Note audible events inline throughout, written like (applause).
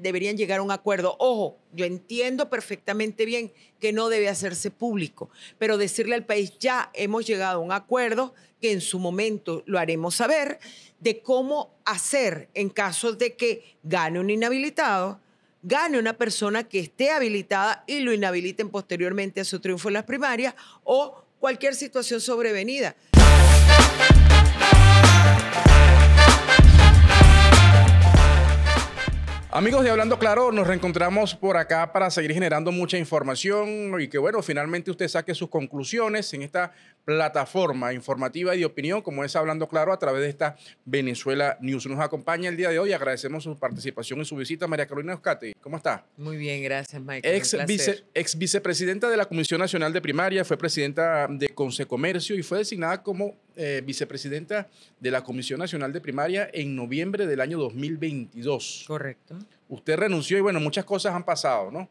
deberían llegar a un acuerdo. Ojo, yo entiendo perfectamente bien que no debe hacerse público, pero decirle al país, ya hemos llegado a un acuerdo, que en su momento lo haremos saber, de cómo hacer en caso de que gane un inhabilitado, gane una persona que esté habilitada y lo inhabiliten posteriormente a su triunfo en las primarias o cualquier situación sobrevenida. Amigos de Hablando Claro, nos reencontramos por acá para seguir generando mucha información y que, bueno, finalmente usted saque sus conclusiones en esta plataforma informativa y de opinión, como es Hablando Claro, a través de esta Venezuela News. Nos acompaña el día de hoy. Agradecemos su participación y su visita. María Carolina Euskate. ¿cómo está? Muy bien, gracias, Michael. Ex, vicepresidenta de la Comisión Nacional de Primaria, fue presidenta de Comercio y fue designada como eh, vicepresidenta de la Comisión Nacional de Primaria en noviembre del año 2022. Correcto. Usted renunció y bueno, muchas cosas han pasado, ¿no?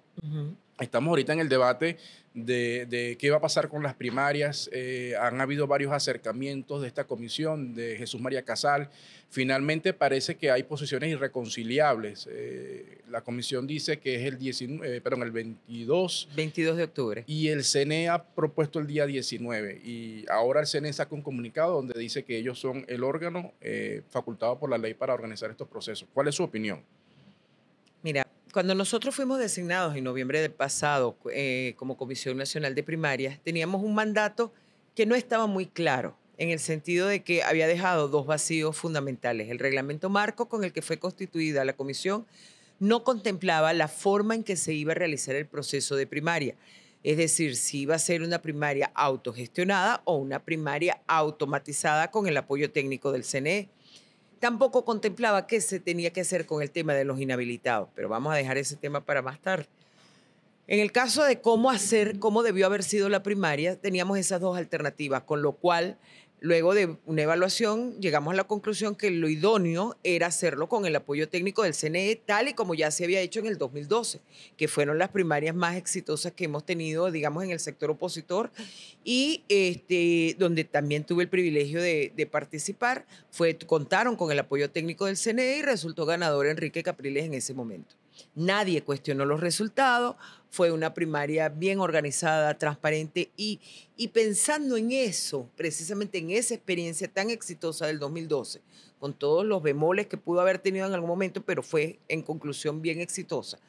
Estamos ahorita en el debate de, qué va a pasar con las primarias. Eh, han habido varios acercamientos de esta comisión, de Jesús María Casal. Finalmente parece que hay posiciones irreconciliables. Eh, la comisión dice que es el, 19, eh, perdón, el 22. 22 de octubre. Y el CNE ha propuesto el día 19. Y ahora el CNE saca un comunicado donde dice que ellos son el órgano facultado por la ley para organizar estos procesos. ¿Cuál es su opinión? cuando nosotros fuimos designados en noviembre del pasado eh, como Comisión Nacional de Primarias, teníamos un mandato que no estaba muy claro, en el sentido de que había dejado dos vacíos fundamentales. El reglamento marco con el que fue constituida la comisión no contemplaba la forma en que se iba a realizar el proceso de primaria. Es decir, si iba a ser una primaria autogestionada o una primaria automatizada con el apoyo técnico del CNE tampoco contemplaba qué se tenía que hacer con el tema de los inhabilitados, pero vamos a dejar ese tema para más tarde. En el caso de cómo hacer, cómo debió haber sido la primaria, teníamos esas dos alternativas, con lo cual Luego de una evaluación, llegamos a la conclusión que lo idóneo era hacerlo con el apoyo técnico del CNE, tal y como ya se había hecho en el 2012, que fueron las primarias más exitosas que hemos tenido, digamos, en el sector opositor, y este, donde también tuve el privilegio de, participar, fue, contaron con el apoyo técnico del CNE y resultó ganador Enrique Capriles en ese momento. Nadie cuestionó los resultados. Fue una primaria bien organizada, transparente y, pensando en eso, precisamente en esa experiencia tan exitosa del 2012, con todos los bemoles que pudo haber tenido en algún momento, pero fue en conclusión bien exitosa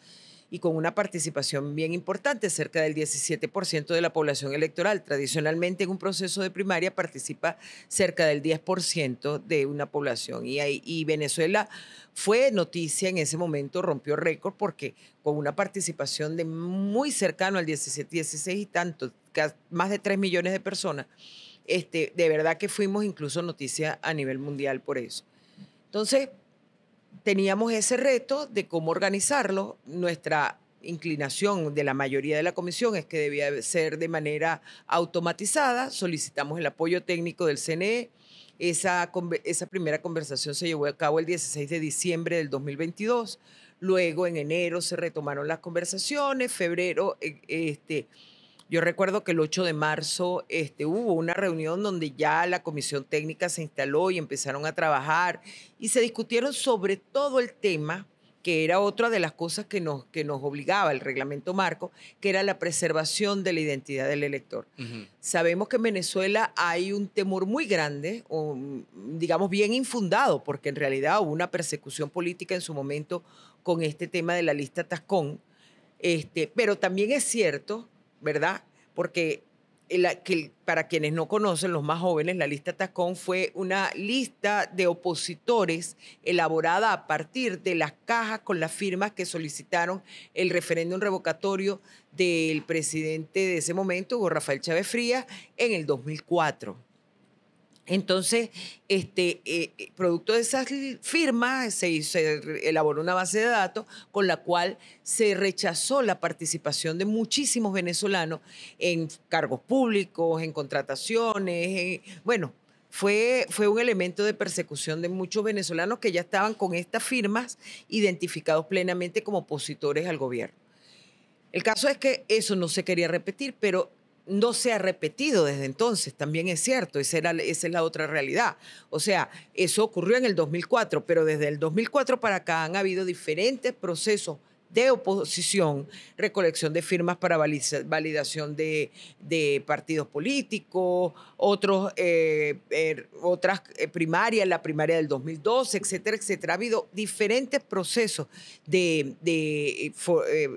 y con una participación bien importante, cerca del 17% de la población electoral. Tradicionalmente en un proceso de primaria participa cerca del 10% de una población y, Venezuela fue noticia en ese momento, rompió récord porque con una participación de muy cercano al 17, 16 y tanto, más de 3 millones de personas, este, de verdad que fuimos incluso noticia a nivel mundial por eso. Entonces, teníamos ese reto de cómo organizarlo. Nuestra inclinación de la mayoría de la comisión es que debía ser de manera automatizada. Solicitamos el apoyo técnico del CNE. Esa, primera conversación se llevó a cabo el 16 de diciembre del 2022. Luego, en enero, se retomaron las conversaciones. Febrero, e-, este, yo recuerdo que el 8 de marzo este, hubo una reunión donde ya la comisión técnica se instaló y empezaron a trabajar y se discutieron sobre todo el tema que era otra de las cosas que nos, que nos obligaba el reglamento marco, que era la preservación de la identidad del elector. Sabemos que en Venezuela hay un temor muy grande, o, mm, digamos bien infundado, porque en realidad hubo una persecución política en su momento con este tema de la lista Tascón, este, pero también es cierto ¿verdad? Porque para quienes no conocen, los más jóvenes, la lista Tacón fue una lista de opositores elaborada a partir de las cajas con las firmas que solicitaron el referéndum revocatorio del presidente de ese momento, Rafael Chávez Frías, en el 2004. Entonces, este, eh, producto de esas firmas, se, elaboró una base de datos con la cual se rechazó la participación de muchísimos venezolanos en cargos públicos, en contrataciones, bueno. Fue, fue un elemento de persecución de muchos venezolanos que ya estaban con estas firmas identificados plenamente como opositores al gobierno. El caso es que eso no se quería repetir, pero no se ha repetido desde entonces, también es cierto, esa, era, es la otra realidad. O sea, eso ocurrió en el 2004, pero desde el 2004 para acá han habido diferentes procesos de oposición, recolección de firmas para validación de, de partidos políticos, otros, eh, er, otras eh, primarias, la primaria del 2012, etcétera, etcétera. Ha habido diferentes procesos de, de eh,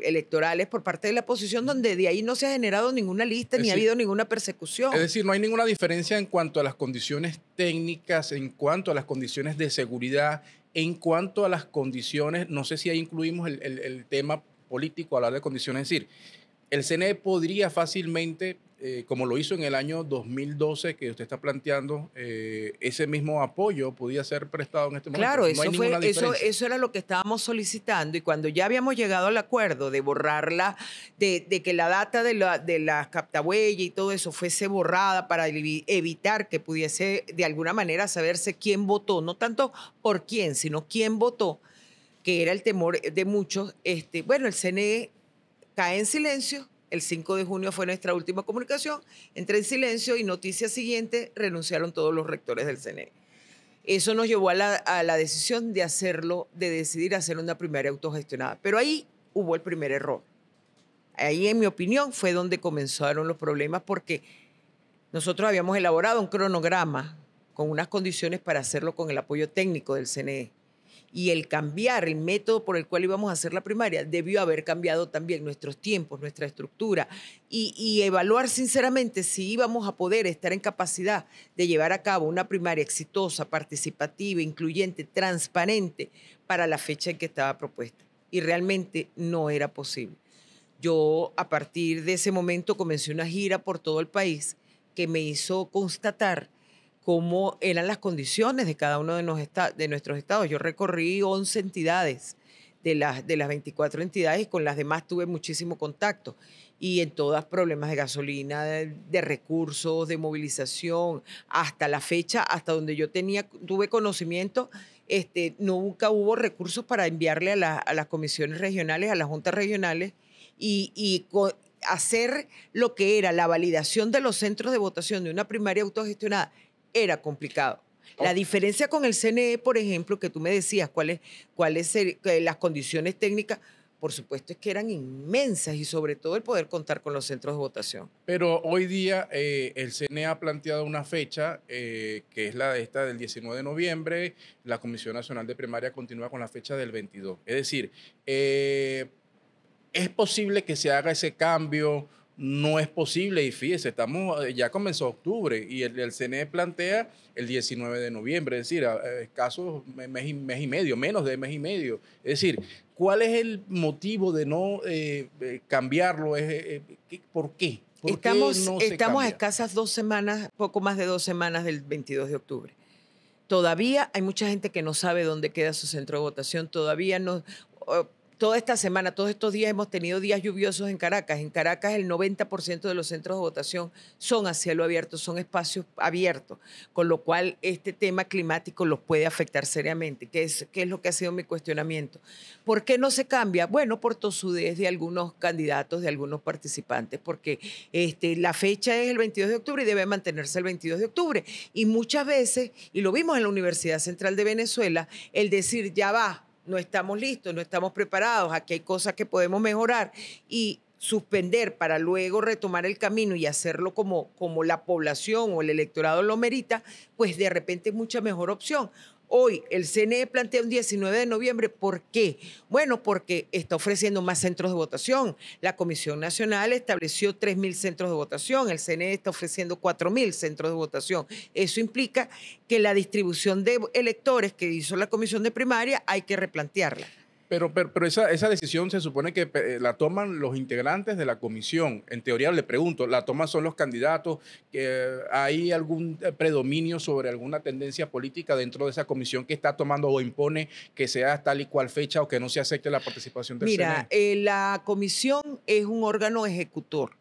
electorales por parte de la oposición donde de ahí no se ha generado ninguna lista ni ha habido ninguna persecución. Es decir, no hay ninguna diferencia en cuanto a las condiciones técnicas, en cuanto a las condiciones de seguridad en cuanto a las condiciones, no sé si ahí incluimos el, tema político, hablar de condiciones, es decir, el CNE podría fácilmente eh, como lo hizo en el año 2012 que usted está planteando, eh, ese mismo apoyo podía ser prestado en este momento. Claro, eso, era lo que estábamos solicitando y cuando ya habíamos llegado al acuerdo de borrarla, de, que la data de, la, las captahuellas y todo eso fuese borrada para evitar que pudiese de alguna manera saberse quién votó, no tanto por quién, sino quién votó, que era el temor de muchos, este, bueno, el CNE cae en silencio el 5 de junio fue nuestra última comunicación. Entre en silencio y noticia siguiente renunciaron todos los rectores del CNE. Eso nos llevó a la, decisión de hacerlo, de decidir hacer una primaria autogestionada. Pero ahí hubo el primer error. Ahí, en mi opinión, fue donde comenzaron los problemas porque nosotros habíamos elaborado un cronograma con unas condiciones para hacerlo con el apoyo técnico del CNE y el cambiar el método por el cual íbamos a hacer la primaria debió haber cambiado también nuestros tiempos, nuestra estructura y, evaluar sinceramente si íbamos a poder estar en capacidad de llevar a cabo una primaria exitosa, participativa, incluyente, transparente para la fecha en que estaba propuesta. Y realmente no era posible. Yo a partir de ese momento comencé una gira por todo el país que me hizo constatar cómo eran las condiciones de cada uno de, nuestros estados. Yo recorrí 11 entidades de las, de las 24 entidades y con las demás tuve muchísimo contacto. Y en todas problemas de gasolina, de, recursos, de movilización, hasta la fecha, hasta donde yo tenía, tuve conocimiento, este, nunca hubo recursos para enviarle a, las comisiones regionales, a las juntas regionales y, y hacer lo que era la validación de los centros de votación de una primaria autogestionada era complicado. La diferencia con el CNE, por ejemplo, que tú me decías, cuáles cuál las condiciones técnicas, por supuesto es que eran inmensas y sobre todo el poder contar con los centros de votación. Pero hoy día eh, el CNE ha planteado una fecha eh, que es la de esta del 19 de noviembre, la Comisión Nacional de Primaria continúa con la fecha del 22. Es decir, eh, es posible que se haga ese cambio no es posible. Y fíjese, estamos, eh, ya comenzó octubre y el, CNE plantea el 19 de noviembre, es decir, escasos mes y, mes y medio, menos de mes y medio. Es decir, ¿cuál es el motivo de no eh, eh, cambiarlo? ¿Es, ¿Por qué? estamos estamos a escasas dos semanas, poco más de dos semanas del 22 de octubre. Todavía hay mucha gente que no sabe dónde queda su centro de votación, todavía no toda esta semana, todos estos días hemos tenido días lluviosos en Caracas. En Caracas el 90% de los centros de votación son a cielo abierto, son espacios abiertos, con lo cual este tema climático los puede afectar seriamente, que es, que es lo que ha sido mi cuestionamiento. ¿Por qué no se cambia? Bueno, por tosudez de algunos candidatos, de algunos participantes, porque este, la fecha es el 22 de octubre y debe mantenerse el 22 de octubre. Y muchas veces, y lo vimos en la Universidad Central de Venezuela, el decir, ya va, no estamos listos, no estamos preparados, aquí hay cosas que podemos mejorar y suspender para luego retomar el camino y hacerlo como, como la población o el electorado lo merita, pues de repente es mucha mejor opción. Hoy el CNE plantea un 19 de noviembre. ¿Por qué? Bueno, porque está ofreciendo más centros de votación. La Comisión Nacional estableció 3.000 centros de votación. El CNE está ofreciendo 4.000 centros de votación. Eso implica que la distribución de electores que hizo la Comisión de Primaria hay que replantearla. Pero, pero, esa, decisión se supone que eh, la toman los integrantes de la comisión. En teoría, le pregunto, ¿la toman son los candidatos? Eh, ¿Hay algún eh, predominio sobre alguna tendencia política dentro de esa comisión que está tomando o impone que sea tal y cual fecha o que no se acepte la participación del Mira, la comisión es un órgano ejecutor,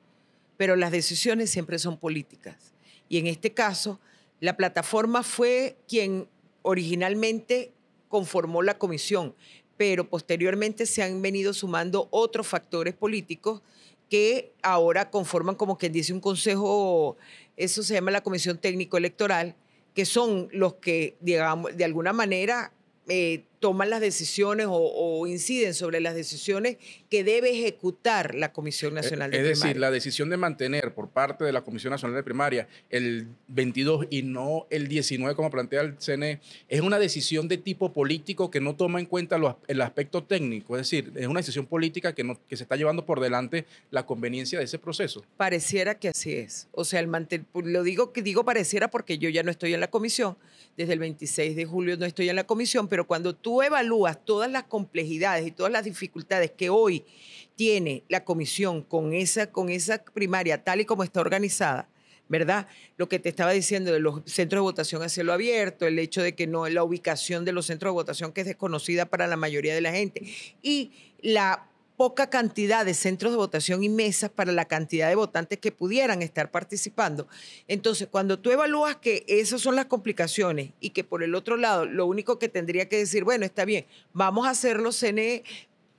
pero las decisiones siempre son políticas. Y en este caso, la plataforma fue quien originalmente conformó la comisión, pero posteriormente se han venido sumando otros factores políticos que ahora conforman, como quien dice, un consejo, eso se llama la Comisión Técnico Electoral, que son los que, digamos, de alguna manera eh, toman las decisiones o, inciden sobre las decisiones que debe ejecutar la Comisión eh, Nacional de es Primaria. Es decir, la decisión de mantener por parte de la Comisión Nacional de Primaria el 22 y no el 19 como plantea el CNE es una decisión de tipo político que no toma en cuenta el aspecto técnico, es decir, es una decisión política que, no, se está llevando por delante la conveniencia de ese proceso. Pareciera que así es. O sea, el pues, lo digo que digo pareciera porque yo ya no estoy en la comisión, desde el 26 de julio no estoy en la comisión, pero cuando tú tú evalúas todas las complejidades y todas las dificultades que hoy tiene la comisión con esa, con esa primaria tal y como está organizada, ¿verdad? Lo que te estaba diciendo de los centros de votación a cielo abierto, el hecho de que no, es la ubicación de los centros de votación que es desconocida para la mayoría de la gente y la poca cantidad de centros de votación y mesas para la cantidad de votantes que pudieran estar participando. Entonces, cuando tú evalúas que esas son las complicaciones y que por el otro lado, lo único que tendría que decir, bueno, está bien, vamos a hacerlo CNE,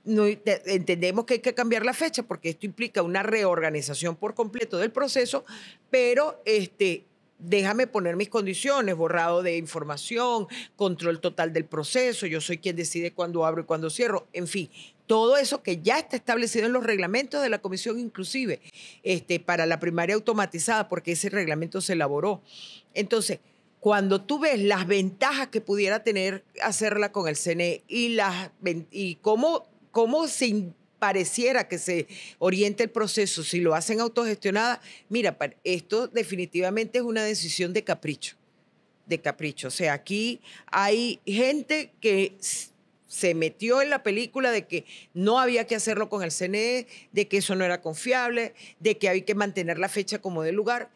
no, entendemos que hay que cambiar la fecha porque esto implica una reorganización por completo del proceso, pero este, déjame poner mis condiciones, borrado de información, control total del proceso, yo soy quien decide cuándo abro y cuándo cierro, en fin, todo eso que ya está establecido en los reglamentos de la comisión inclusive este, para la primaria automatizada, porque ese reglamento se elaboró. Entonces, cuando tú ves las ventajas que pudiera tener hacerla con el CNE y, las, y cómo, cómo se pareciera que se oriente el proceso, si lo hacen autogestionada, mira, esto definitivamente es una decisión de capricho, de capricho. O sea, aquí hay gente que se metió en la película de que no había que hacerlo con el CNE, de que eso no era confiable, de que hay que mantener la fecha como de lugar.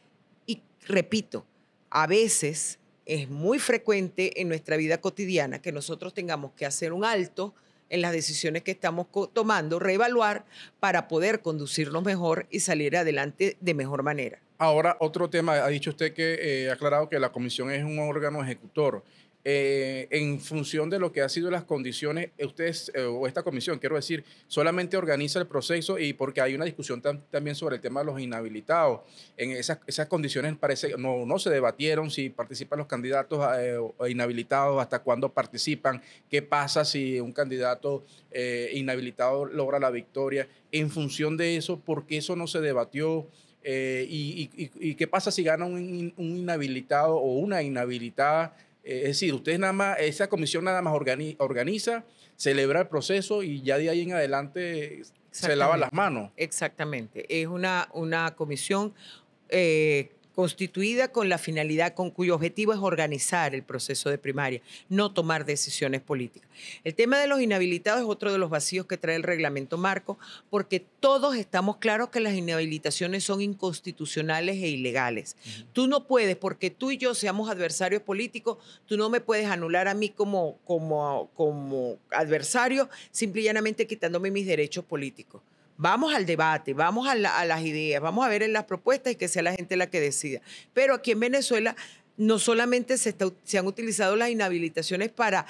Y repito, a veces es muy frecuente en nuestra vida cotidiana que nosotros tengamos que hacer un alto en las decisiones que estamos tomando, reevaluar para poder conducirnos mejor y salir adelante de mejor manera. Ahora, otro tema, ha dicho usted que eh, ha aclarado que la comisión es un órgano ejecutor. Eh, en función de lo que han sido las condiciones, eh, ustedes, eh, o esta comisión, quiero decir, solamente organiza el proceso y porque hay una discusión también sobre el tema de los inhabilitados. En esas, esas condiciones parece no, no se debatieron si participan los candidatos eh, inhabilitados, hasta cuándo participan, qué pasa si un candidato inhabilitado logra la victoria. En función de eso, ¿por qué eso no se debatió? Y, qué pasa si gana un inhabilitado o una inhabilitada? Eh, es decir, ustedes nada más, esa comisión nada más organiza, celebra el proceso y ya de ahí en adelante se lava las manos. Exactamente. Es una, una comisión eh, constituida con la finalidad con cuyo objetivo es organizar el proceso de primaria, no tomar decisiones políticas. El tema de los inhabilitados es otro de los vacíos que trae el reglamento marco, porque todos estamos claros que las inhabilitaciones son inconstitucionales e ilegales. Tú no puedes, porque tú y yo seamos adversarios políticos, tú no me puedes anular a mí como, como adversario, simple y llanamente quitándome mis derechos políticos. Vamos al debate, vamos a, las ideas, vamos a ver en las propuestas y que sea la gente la que decida. Pero aquí en Venezuela no solamente se, han utilizado las inhabilitaciones para,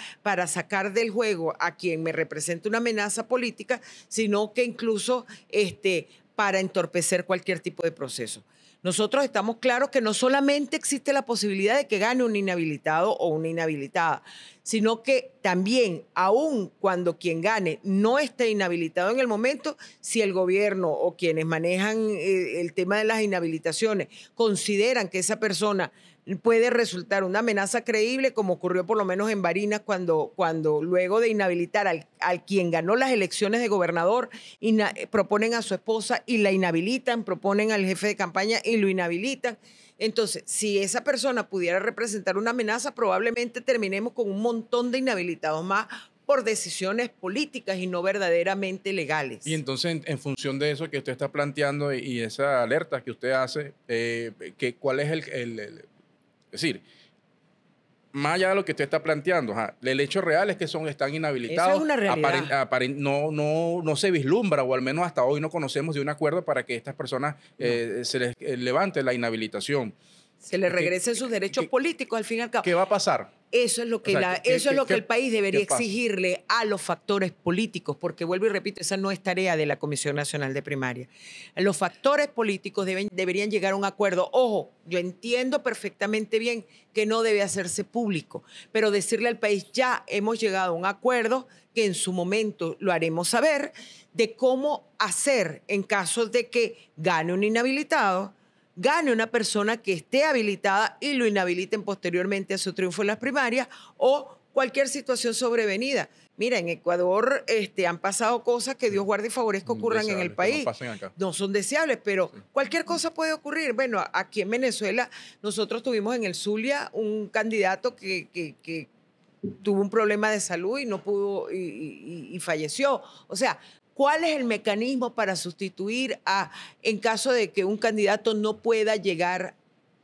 sacar del juego a quien me representa una amenaza política, sino que incluso este, para entorpecer cualquier tipo de proceso. Nosotros estamos claros que no solamente existe la posibilidad de que gane un inhabilitado o una inhabilitada, sino que también, aun cuando quien gane no esté inhabilitado en el momento, si el gobierno o quienes manejan eh, el tema de las inhabilitaciones consideran que esa persona puede resultar una amenaza creíble, como ocurrió por lo menos en Barinas, cuando, cuando luego de inhabilitar al, quien ganó las elecciones de gobernador, eh, proponen a su esposa y la inhabilitan, proponen al jefe de campaña y lo inhabilitan. Entonces, si esa persona pudiera representar una amenaza, probablemente terminemos con un montón de inhabilitados más por decisiones políticas y no verdaderamente legales. Y entonces, en, función de eso que usted está planteando y, esa alerta que usted hace, eh, ¿cuál es el es decir, más allá de lo que usted está planteando, el hecho real es que son, están inhabilitados. Esa es una realidad. no, no, no se vislumbra, o al menos hasta hoy no conocemos de un acuerdo para que estas personas eh, se les eh, levante la inhabilitación. Se les regresen sus derechos políticos, al fin y al cabo. ¿Qué va a pasar? Eso es lo que, eso es lo que, el país debería exigirle a los factores políticos, porque vuelvo y repito, esa no es tarea de la Comisión Nacional de Primaria. Los factores políticos deberían llegar a un acuerdo. Ojo, yo entiendo perfectamente bien que no debe hacerse público, pero decirle al país, ya hemos llegado a un acuerdo que en su momento lo haremos saber, de cómo hacer en caso de que gane un inhabilitado gane una persona que esté habilitada y lo inhabiliten posteriormente a su triunfo en las primarias o cualquier situación sobrevenida. Mira, en Ecuador este, han pasado cosas que Dios guarde y favorezca ocurran en el país. No, son deseables, pero cualquier cosa puede ocurrir. Bueno, aquí en Venezuela nosotros tuvimos en el Zulia un candidato que, tuvo un problema de salud y no pudo y falleció. O sea, ¿Cuál es el mecanismo para sustituir a, en caso de que un candidato no pueda llegar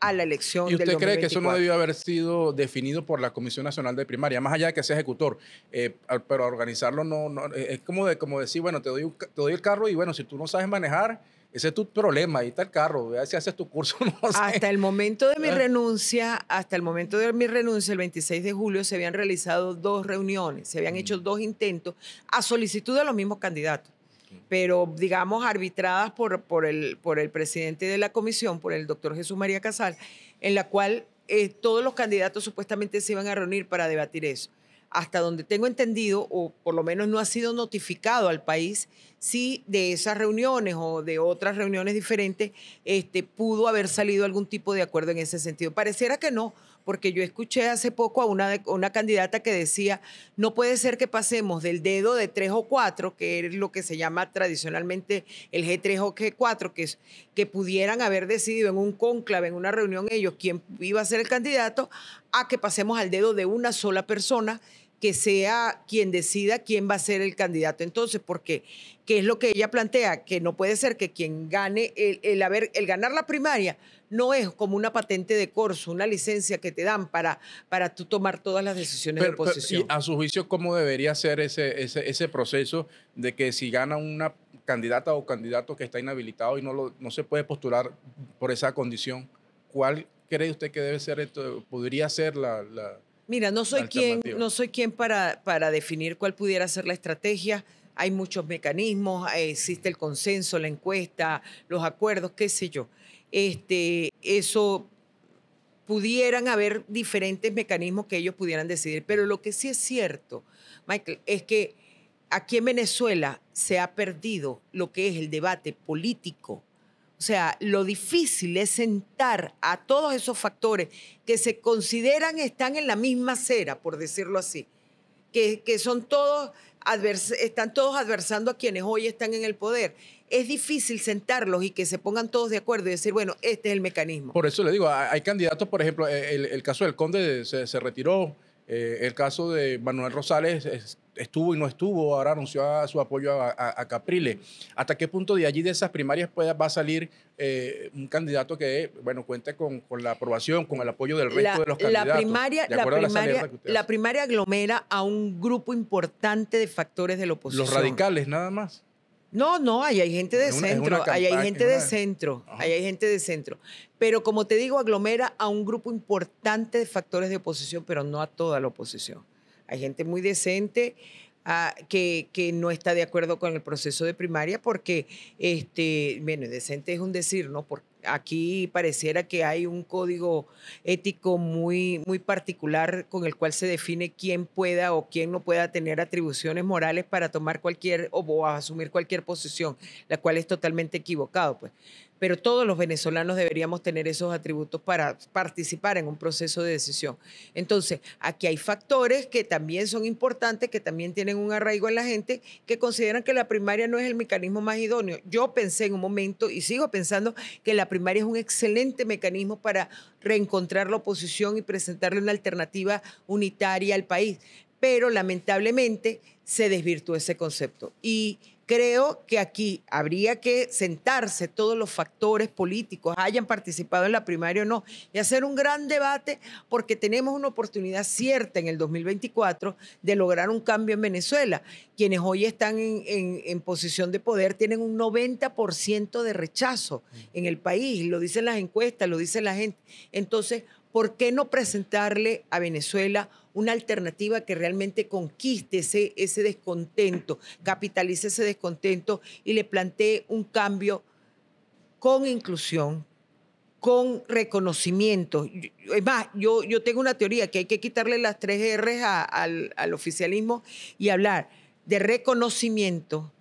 a la elección? ¿Y usted cree que eso no debió haber sido definido por la Comisión Nacional de Primaria, más allá de que sea ejecutor? Eh, pero organizarlo no, eh, es como, de, como decir, bueno, te doy, un, te doy el carro y bueno, si tú no sabes manejar ese es tu problema, ahí está el carro, vea si haces tu curso. (laughs) No Hasta el momento de mi ah. renuncia, hasta el momento de mi renuncia, el 26 de julio, se habían realizado dos reuniones, se habían hecho mm. dos intentos a solicitud de los mismos candidatos, pero digamos arbitradas por, por, el, por el presidente de la comisión, por el doctor Jesús María Casal, en la cual eh, todos los candidatos supuestamente se iban a reunir para debatir eso hasta donde tengo entendido, o por lo menos no ha sido notificado al país, si de esas reuniones o de otras reuniones diferentes este, pudo haber salido algún tipo de acuerdo en ese sentido. Pareciera que no, porque yo escuché hace poco a una, candidata que decía, no puede ser que pasemos del dedo de tres o cuatro, que es lo que se llama tradicionalmente el G3 o G4, que, es, que pudieran haber decidido en un cónclave, en una reunión ellos, quién iba a ser el candidato, a que pasemos al dedo de una sola persona que sea quien decida quién va a ser el candidato entonces, porque qué es lo que ella plantea, que no puede ser que quien gane el, haber, el ganar la primaria no es como una patente de corso, una licencia que te dan para, para tú tomar todas las decisiones de oposición. a su juicio, ¿cómo debería ser ese, ese, proceso de que si gana una candidata o candidato que está inhabilitado y no, no se puede postular por esa condición, cuál cree usted que debe ser, esto? podría ser la Mira, no soy quien, no soy quien para, para definir cuál pudiera ser la estrategia. Hay muchos mecanismos, eh, existe el consenso, la encuesta, los acuerdos, qué sé yo. Este, eso pudieran haber diferentes mecanismos que ellos pudieran decidir. Pero lo que sí es cierto, Michael, es que aquí en Venezuela se ha perdido lo que es el debate político o sea, lo difícil es sentar a todos esos factores que se consideran están en la misma cera, por decirlo así, que, que son todos están todos adversando a quienes hoy están en el poder. Es difícil sentarlos y que se pongan todos de acuerdo y decir, bueno, este es el mecanismo. Por eso le digo, hay candidatos, por ejemplo, el, caso del conde se retiró, eh, el caso de Manuel Rosales estuvo y no estuvo, ahora anunció su apoyo a, Caprile. ¿Hasta qué punto de allí de esas primarias puede, va a salir eh, un candidato que, bueno, cuente con, la aprobación, con el apoyo del resto de los candidatos? primaria, la primaria, la primaria aglomera a un grupo importante de factores de la oposición. Los radicales, nada más. No, no, ahí hay gente de centro, ahí hay gente de centro, ahí hay gente de centro. Pero como te digo, aglomera a un grupo importante de factores de oposición, pero no a toda la oposición. Hay gente muy decente ah, que, que, no está de acuerdo con el proceso de primaria porque, este, bueno, decente es un decir, ¿no? Porque aquí pareciera que hay un código ético muy, muy particular con el cual se define quién pueda o quién no pueda tener atribuciones morales para tomar cualquier o, o asumir cualquier posición, la cual es totalmente equivocado, pues. Pero todos los venezolanos deberíamos tener esos atributos para participar en un proceso de decisión. Entonces, aquí hay factores que también son importantes, que también tienen un arraigo en la gente, que consideran que la primaria no es el mecanismo más idóneo. Yo pensé en un momento y sigo pensando que la primaria es un excelente mecanismo para reencontrar la oposición y presentarle una alternativa unitaria al país. Pero lamentablemente se desvirtuó ese concepto. Y Creo que aquí habría que sentarse todos los factores políticos, hayan participado en la primaria o no, y hacer un gran debate porque tenemos una oportunidad cierta en el 2024 de lograr un cambio en Venezuela. Quienes hoy están en, posición de poder tienen un 90% de rechazo en el país, lo dicen las encuestas, lo dice la gente. Entonces, ¿por qué no presentarle a Venezuela una alternativa que realmente conquiste ese, descontento, capitalice ese descontento y le plantee un cambio con inclusión, con reconocimiento. Es más, yo, yo tengo una teoría que hay que quitarle las tres R's al oficialismo y hablar de reconocimiento,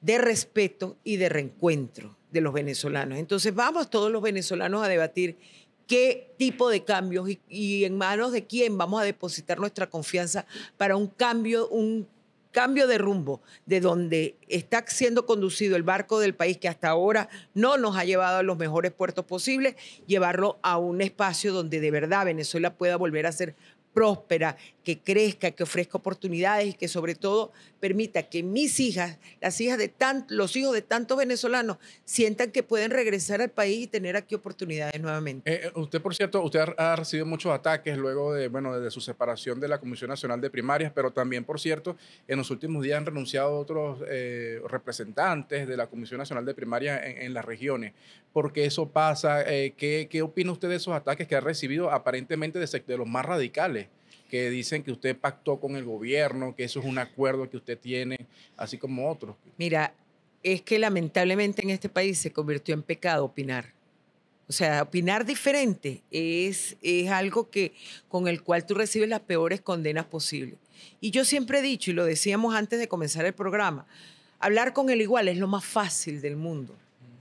de respeto y de reencuentro de los venezolanos. Entonces vamos todos los venezolanos a debatir qué tipo de cambios y, en manos de quién vamos a depositar nuestra confianza para un cambio, un cambio de rumbo de donde está siendo conducido el barco del país que hasta ahora no nos ha llevado a los mejores puertos posibles, llevarlo a un espacio donde de verdad Venezuela pueda volver a ser próspera, que crezca, que ofrezca oportunidades y que sobre todo permita que mis hijas, las hijas de tan, los hijos de tantos venezolanos, sientan que pueden regresar al país y tener aquí oportunidades nuevamente. Eh, eh, usted, por cierto, usted ha, recibido muchos ataques luego de, bueno, su separación de la Comisión Nacional de Primarias, pero también, por cierto, en los últimos días han renunciado otros eh, representantes de la Comisión Nacional de Primarias en las regiones porque eso pasa? Eh, ¿qué, opina usted de esos ataques que ha recibido aparentemente de, de los más radicales? que dicen que usted pactó con el gobierno, que eso es un acuerdo que usted tiene, así como otros. Mira, es que lamentablemente en este país se convirtió en pecado opinar. O sea, opinar diferente es, es algo que, con el cual tú recibes las peores condenas posibles. Y yo siempre he dicho, y lo decíamos antes de comenzar el programa, hablar con el igual es lo más fácil del mundo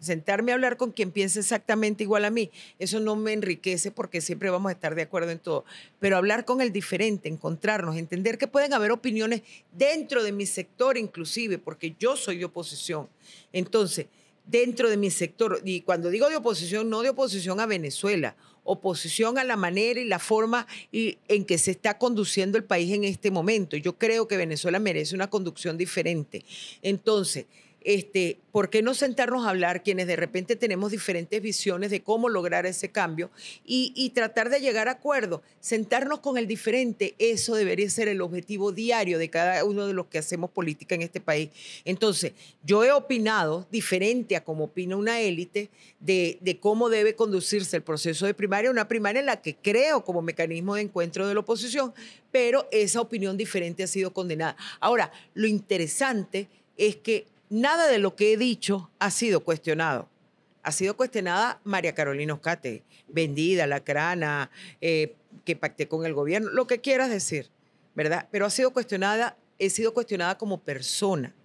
sentarme a hablar con quien piense exactamente igual a mí, eso no me enriquece porque siempre vamos a estar de acuerdo en todo. Pero hablar con el diferente, encontrarnos, entender que pueden haber opiniones dentro de mi sector inclusive, porque yo soy de oposición. Entonces, dentro de mi sector, y cuando digo de oposición, no de oposición a Venezuela, oposición a la manera y la forma y en que se está conduciendo el país en este momento. Yo creo que Venezuela merece una conducción diferente. Entonces, este, ¿por qué no sentarnos a hablar quienes de repente tenemos diferentes visiones de cómo lograr ese cambio y, tratar de llegar a acuerdo Sentarnos con el diferente, eso debería ser el objetivo diario de cada uno de los que hacemos política en este país. Entonces, yo he opinado diferente a como opina una élite de, de cómo debe conducirse el proceso de primaria, una primaria en la que creo como mecanismo de encuentro de la oposición, pero esa opinión diferente ha sido condenada. Ahora, lo interesante es que Nada de lo que he dicho ha sido cuestionado. Ha sido cuestionada María Carolina Oscate, vendida, la crana, eh, que pacté con el gobierno, lo que quieras decir, ¿verdad? Pero ha sido cuestionada, he sido cuestionada como persona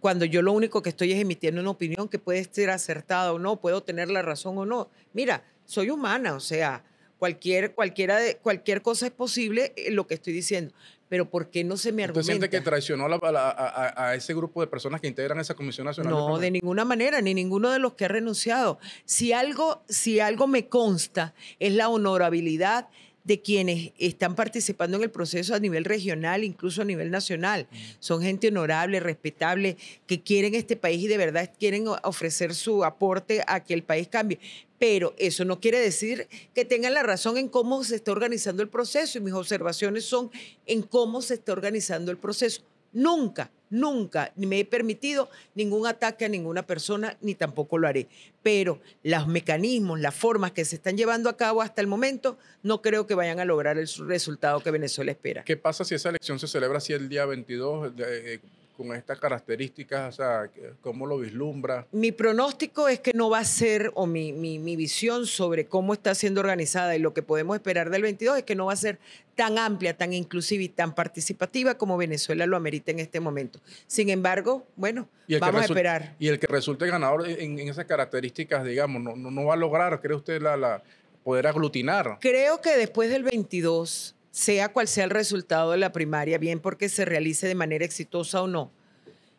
cuando yo lo único que estoy es emitiendo una opinión que puede ser acertada o no, puedo tener la razón o no. Mira, soy humana, o sea, cualquier, cualquiera cualquier cosa es posible eh, lo que estoy diciendo pero ¿por qué no se me argumenta? ¿Usted siente que traicionó a, ese grupo de personas que integran esa Comisión Nacional? No, de, de ninguna manera, ni ninguno de los que ha renunciado. Si algo, si algo me consta es la honorabilidad de quienes están participando en el proceso a nivel regional, incluso a nivel nacional. Mm. Son gente honorable, respetable, que quieren este país y de verdad quieren ofrecer su aporte a que el país cambie. Pero eso no quiere decir que tengan la razón en cómo se está organizando el proceso y mis observaciones son en cómo se está organizando el proceso. Nunca, nunca ni me he permitido ningún ataque a ninguna persona, ni tampoco lo haré. Pero los mecanismos, las formas que se están llevando a cabo hasta el momento, no creo que vayan a lograr el resultado que Venezuela espera. ¿Qué pasa si esa elección se celebra así el día 22? de, eh, con estas características? O sea, ¿cómo lo vislumbra? Mi pronóstico es que no va a ser, o mi, visión sobre cómo está siendo organizada y lo que podemos esperar del 22 es que no va a ser tan amplia, tan inclusiva y tan participativa como Venezuela lo amerita en este momento. Sin embargo, bueno, vamos a esperar. Y el que resulte ganador en, esas características, digamos, no, no, va a lograr, cree usted, la poder aglutinar. Creo que después del 22 sea cual sea el resultado de la primaria, bien porque se realice de manera exitosa o no,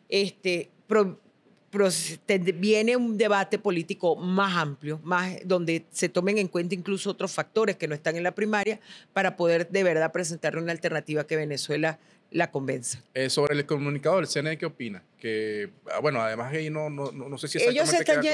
este, viene un debate político más amplio, más, donde se tomen en cuenta incluso otros factores que no están en la primaria para poder de verdad presentar una alternativa que Venezuela la convenza. Eh, sobre el comunicado del CNE, ¿qué opina? Que, ah, bueno, además ahí no, no, sé si ellos,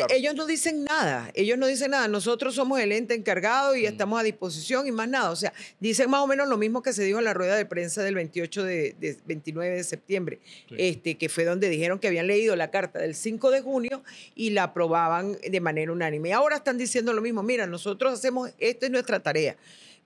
ellos no dicen nada, ellos no dicen nada. Nosotros somos el ente encargado y mm. estamos a disposición y más nada. O sea, dicen más o menos lo mismo que se dijo en la rueda de prensa del 28 de, 29 de septiembre, este, que fue donde dijeron que habían leído la carta del 5 de junio y la aprobaban de manera unánime. Y ahora están diciendo lo mismo. Mira, nosotros hacemos, esto es nuestra tarea,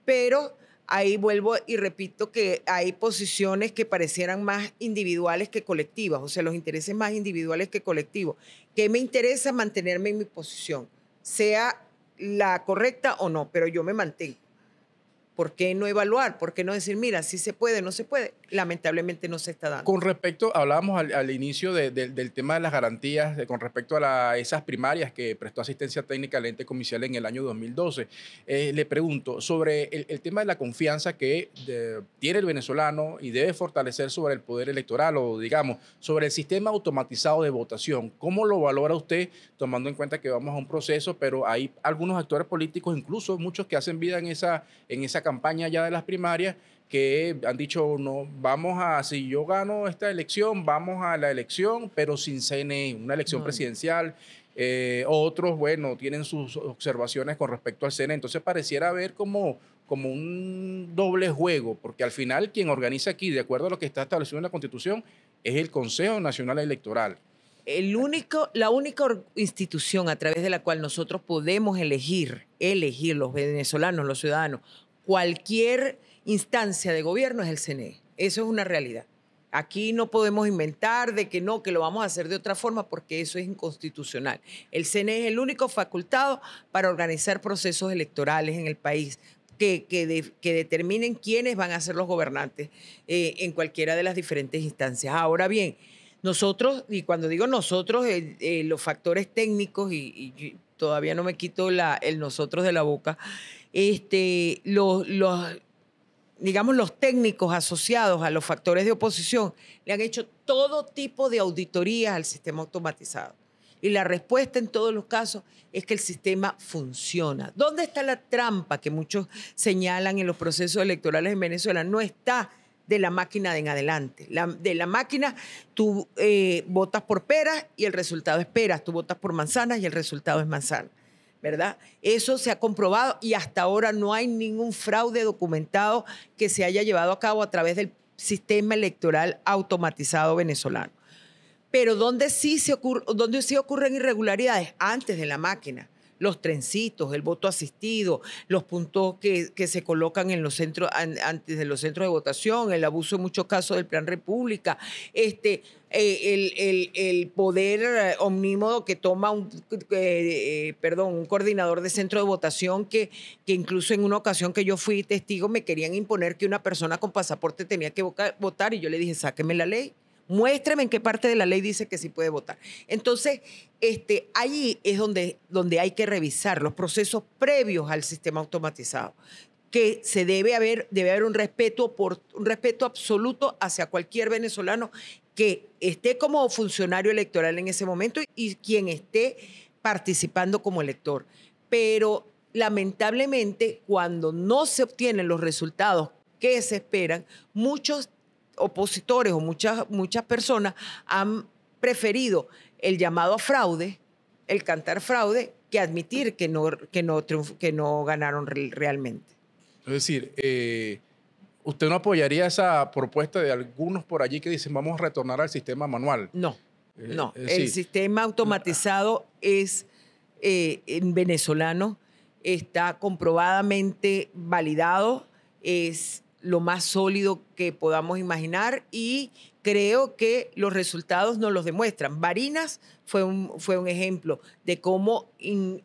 pero ahí vuelvo y repito que hay posiciones que parecieran más individuales que colectivas, o sea, los intereses más individuales que colectivos. ¿Qué me interesa mantenerme en mi posición, sea la correcta o no, pero yo me mantengo. ¿Por qué no evaluar? ¿Por qué no decir, mira, si se puede, no se puede? lamentablemente no se está dando. Con respecto, hablábamos al, inicio del tema de las garantías, con respecto a esas primarias que prestó asistencia técnica al ente comercial en el año 2012, eh, le pregunto sobre el, tema de la confianza que tiene el venezolano y debe fortalecer sobre el poder electoral o, digamos, sobre el sistema automatizado de votación. ¿Cómo lo valora usted, tomando en cuenta que vamos a un proceso, pero hay algunos actores políticos, incluso muchos que hacen vida en esa, en esa campaña ya de las primarias, que han dicho, no, vamos a, si yo gano esta elección, vamos a la elección, pero sin CNE, una elección presidencial. Eh, otros, bueno, tienen sus observaciones con respecto al CNE. Entonces pareciera haber como, como un doble juego, porque al final quien organiza aquí, de acuerdo a lo que está establecido en la Constitución, es el Consejo Nacional Electoral. El único, la única institución a través de la cual nosotros podemos elegir, elegir los venezolanos, los ciudadanos, cualquier instancia de gobierno es el CNE. Eso es una realidad. Aquí no podemos inventar de que no, que lo vamos a hacer de otra forma porque eso es inconstitucional. El CNE es el único facultado para organizar procesos electorales en el país que, que, determinen quiénes van a ser los gobernantes eh, en cualquiera de las diferentes instancias. Ahora bien, nosotros, y cuando digo nosotros, eh, los factores técnicos, y, todavía no me quito la, el nosotros de la boca, este, los, digamos, los técnicos asociados a los factores de oposición le han hecho todo tipo de auditorías al sistema automatizado. Y la respuesta en todos los casos es que el sistema funciona. ¿Dónde está la trampa que muchos señalan en los procesos electorales en Venezuela? No está de la máquina de en adelante. de la máquina tú eh, votas por peras y el resultado es peras, tú votas por manzanas y el resultado es manzana. ¿verdad? Eso se ha comprobado y hasta ahora no hay ningún fraude documentado que se haya llevado a cabo a través del sistema electoral automatizado venezolano. Pero ¿dónde sí, se ocurre, dónde sí ocurren irregularidades? Antes de la máquina los trencitos, el voto asistido, los puntos que, se colocan en los centros, antes de los centros de votación, el abuso en muchos casos del Plan República, este, eh, el, el, poder omnímodo que toma un, eh, eh, perdón, un coordinador de centro de votación que, que incluso en una ocasión que yo fui testigo me querían imponer que una persona con pasaporte tenía que votar y yo le dije, sáqueme la ley Muéstrame en qué parte de la ley dice que sí puede votar. Entonces, este, allí es donde, donde hay que revisar los procesos previos al sistema automatizado que se debe haber, debe haber un respeto por un respeto absoluto hacia cualquier venezolano que esté como funcionario electoral en ese momento y quien esté participando como elector. Pero lamentablemente, cuando no se obtienen los resultados que se esperan, muchos opositores o muchas, muchas personas han preferido el llamado a fraude, el cantar fraude, que admitir que no, que no, que no ganaron realmente. Es decir, eh, ¿usted no apoyaría esa propuesta de algunos por allí que dicen vamos a retornar al sistema manual? No, eh, no. el sistema eh, automatizado es en venezolano, está comprobadamente validado, es lo más sólido que podamos imaginar y creo que los resultados nos los demuestran. Barinas fue un, fue un ejemplo de cómo,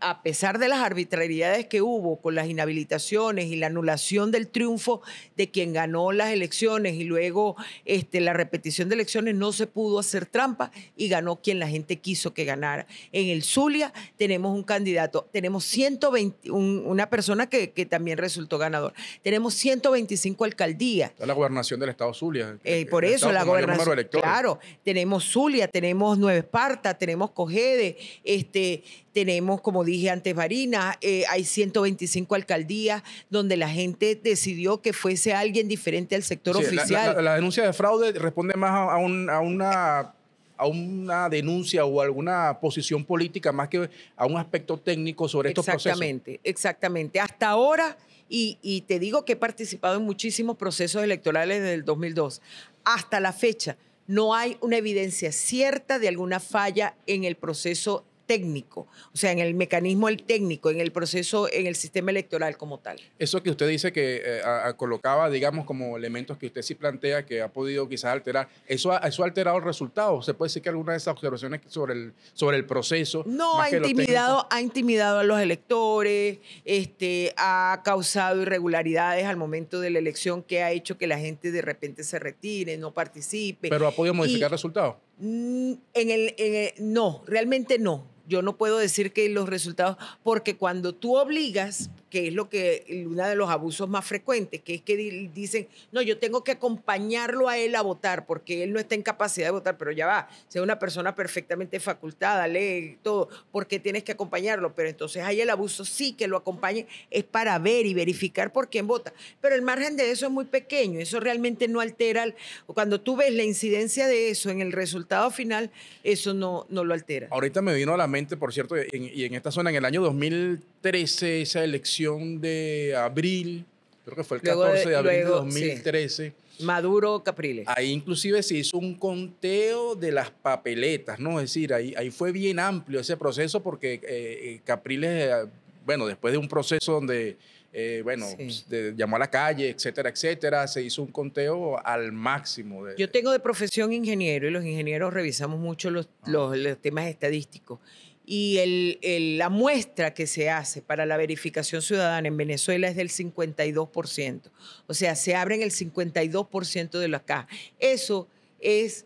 a pesar de las arbitrariedades que hubo con las inhabilitaciones y la anulación del triunfo de quien ganó las elecciones y luego este, la repetición de elecciones, no se pudo hacer trampa y ganó quien la gente quiso que ganara. En el Zulia tenemos un candidato, tenemos 120, una persona que, también resultó ganador. Tenemos 125 alcaldías. La del Estado Zulia. Eh, por eso la gobernación. claro, tenemos Zulia, tenemos Nueva Esparta, tenemos Cogede, este, tenemos, como dije antes, Varina. Eh, hay 125 alcaldías donde la gente decidió que fuese alguien diferente al sector oficial. La, denuncia de fraude responde más a, una a una denuncia o alguna posición política más que a un aspecto técnico sobre estos procesos. Exactamente, exactamente. Hasta ahora y, te digo que he participado en muchísimos procesos electorales desde el 2002. Hasta la fecha no hay una evidencia cierta de alguna falla en el proceso técnico, o sea, en el mecanismo el técnico, en el proceso, en el sistema electoral como tal. Eso que usted dice que eh, colocaba, digamos, como elementos que usted sí plantea que ha podido quizás alterar, ¿eso, ha alterado el resultado? ¿Se puede decir que alguna de esas observaciones sobre el, proceso? No, ha intimidado, ha intimidado a los electores, este, ha causado irregularidades al momento de la elección que ha hecho que la gente de repente se retire, no participe. ¿Pero ha podido modificar resultados? Mm, en el, en el, no, realmente no yo no puedo decir que los resultados, porque cuando tú obligas, que es lo que uno de los abusos más frecuentes, que es que dicen, no, yo tengo que acompañarlo a él a votar, porque él no está en capacidad de votar, pero ya va, sea una persona perfectamente facultada, lee todo, porque tienes que acompañarlo, pero entonces hay el abuso, sí que lo acompañe, es para ver y verificar por quién vota, pero el margen de eso es muy pequeño, eso realmente no altera, cuando tú ves la incidencia de eso en el resultado final, eso no, no lo altera. Ahorita me vino a la mente por cierto, y en esta zona, en el año 2013, esa elección de abril, creo que fue el 14 de, abril de 2013. Maduro Capriles. Ahí inclusive se hizo un conteo de las papeletas, ¿no? Es decir, ahí, ahí fue bien amplio ese proceso porque eh, eh, Capriles, eh, bueno, después de un proceso donde eh, bueno, pues, llamó a la calle, etcétera, etcétera. Se hizo un conteo al máximo. De... Yo tengo de profesión ingeniero y los ingenieros revisamos mucho los, ah. temas estadísticos. Y el, la muestra que se hace para la verificación ciudadana en Venezuela es del 52%. O sea, se abren el 52% de las cajas. Eso es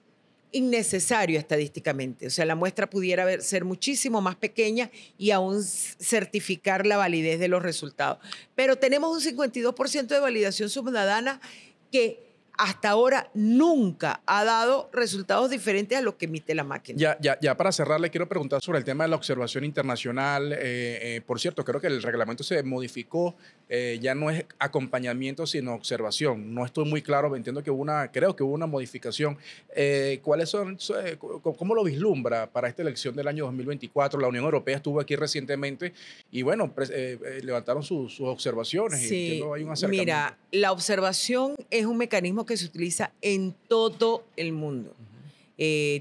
innecesario estadísticamente. O sea, la muestra pudiera ser muchísimo más pequeña y aún certificar la validez de los resultados. Pero tenemos un 52% de validación subnadana que hasta ahora nunca ha dado resultados diferentes a lo que emite la máquina. Ya, para cerrar, le quiero preguntar sobre el tema de la observación internacional. Eh, eh, por cierto, creo que el reglamento se modificó eh, ya no es acompañamiento, sino observación. No estoy muy claro, entiendo que hubo una, creo que hubo una modificación. Eh, ¿Cuáles son, eh, cómo lo vislumbra para esta elección del año 2024? La Unión Europea estuvo aquí recientemente y bueno, levantaron sus observaciones. Sí, Mira, la observación es un mecanismo que se utiliza en todo el mundo.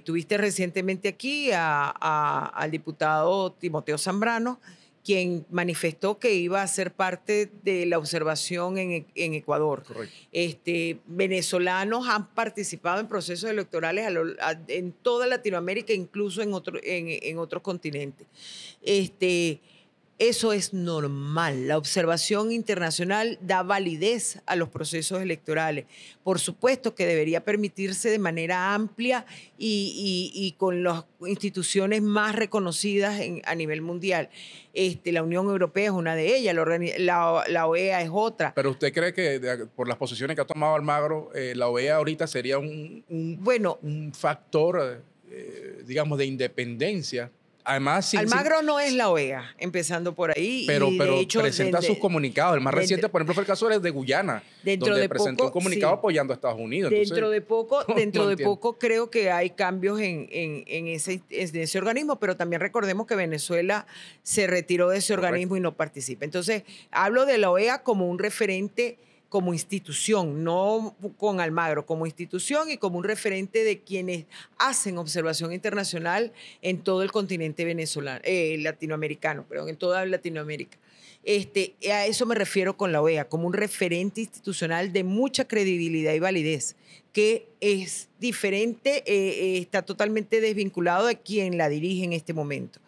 tuviste recientemente aquí al diputado Timoteo Zambrano, quien manifestó que iba a ser parte de la observación en, e-, Ecuador. Este, venezolanos han participado en procesos electorales en toda Latinoamérica, incluso en, otro, en otros continentes. Este, eso es normal. La observación internacional da validez a los procesos electorales. Por supuesto que debería permitirse de manera amplia y, con las instituciones más reconocidas a nivel mundial. Este, la Unión Europea es una de ellas, la, OEA e es otra. Pero usted cree que por las posiciones que ha tomado Almagro, eh, la OEA ahorita sería un, bueno, un factor, eh, digamos, de independencia Además, Almagro no es La OEA, empezando por ahí. Pero, presenta sus comunicados. El más reciente, por ejemplo, fue el caso de Guyana, dentro donde presentó un comunicado apoyando a Estados Unidos. dentro de poco, (laughs) dentro de poco creo que hay cambios en, ese, organismo, pero también recordemos que Venezuela se retiró de ese organismo y no participa. Entonces, hablo de La OEA como un referente como institución, no con Almagro, como institución y como un referente de quienes hacen observación internacional en todo el continente venezolano, eh, latinoamericano, perdón, en toda Latinoamérica. Este, a eso me refiero con la OEA, como un referente institucional de mucha credibilidad y validez, que es diferente, eh, eh, está totalmente desvinculado de quien la dirige en este momento.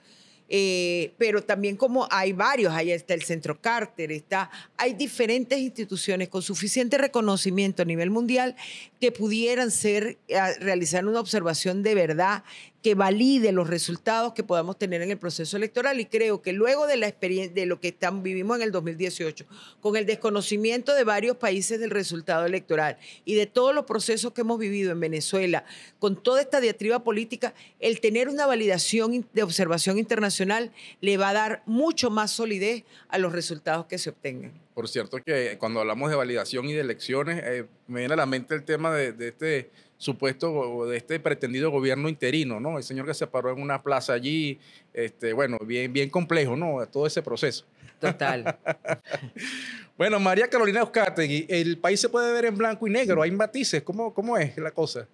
Eh, pero también como hay varios, allá está el Centro Carter, está, hay diferentes instituciones con suficiente reconocimiento a nivel mundial que pudieran ser, eh, realizar una observación de verdad que valide los resultados que podamos tener en el proceso electoral. Y creo que luego de la experiencia de lo que vivimos en el 2018, con el desconocimiento de varios países del resultado electoral y de todos los procesos que hemos vivido en Venezuela, con toda esta diatriba política, el tener una validación de observación internacional le va a dar mucho más solidez a los resultados que se obtengan. Por cierto que cuando hablamos de validación y de elecciones, eh, me viene a la mente el tema de, de este supuesto de este pretendido gobierno interino, ¿no? El señor que se paró en una plaza allí, este, bueno, bien, bien complejo, ¿no? Todo ese proceso. Total. (laughs) bueno, María Carolina Euskategui, el país se puede ver en blanco y negro, hay matices, ¿cómo, cómo es la cosa?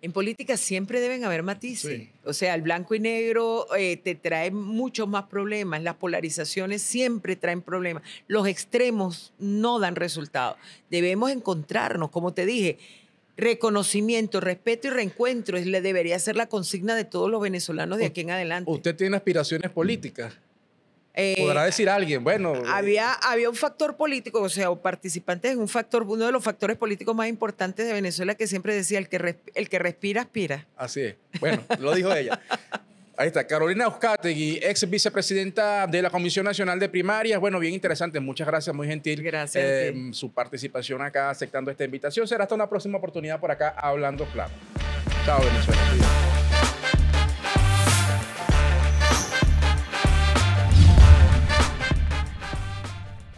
En política siempre deben haber matices. O sea, el blanco y negro eh, te trae muchos más problemas. Las polarizaciones siempre traen problemas. Los extremos no dan resultados. Debemos encontrarnos, como te dije, reconocimiento, respeto y reencuentro le debería ser la consigna de todos los venezolanos de aquí en adelante. ¿Usted tiene aspiraciones políticas? Eh, Podrá decir alguien, bueno. Había, había un factor político, o sea, participantes un factor, uno de los factores políticos más importantes de Venezuela que siempre decía el que, el que respira, aspira. Así es. Bueno, lo dijo ella. Ahí está, Carolina Euskategui, ex vicepresidenta de la Comisión Nacional de Primarias. Bueno, bien interesante, muchas gracias, muy gentil. Gracias. Eh, su participación acá aceptando esta invitación. Será hasta una próxima oportunidad por acá hablando claro. Chao, Venezuela.